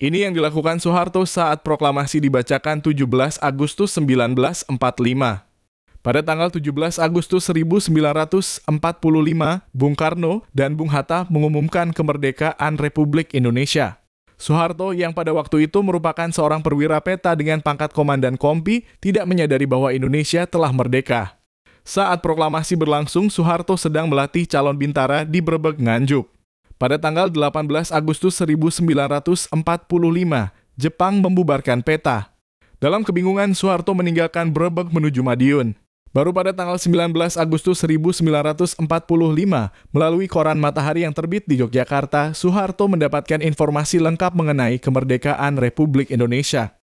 Ini yang dilakukan Soeharto saat proklamasi dibacakan 17 Agustus 1945. Pada tanggal 17 Agustus 1945, Bung Karno dan Bung Hatta mengumumkan kemerdekaan Republik Indonesia. Soeharto yang pada waktu itu merupakan seorang perwira peta dengan pangkat komandan Kompi tidak menyadari bahwa Indonesia telah merdeka. Saat proklamasi berlangsung, Soeharto sedang melatih calon bintara di Brebek Nganjuk. Pada tanggal 18 Agustus 1945, Jepang membubarkan peta. Dalam kebingungan, Soeharto meninggalkan Brebek menuju Madiun. Baru pada tanggal 19 Agustus 1945, melalui koran matahari yang terbit di Yogyakarta, Soeharto mendapatkan informasi lengkap mengenai kemerdekaan Republik Indonesia.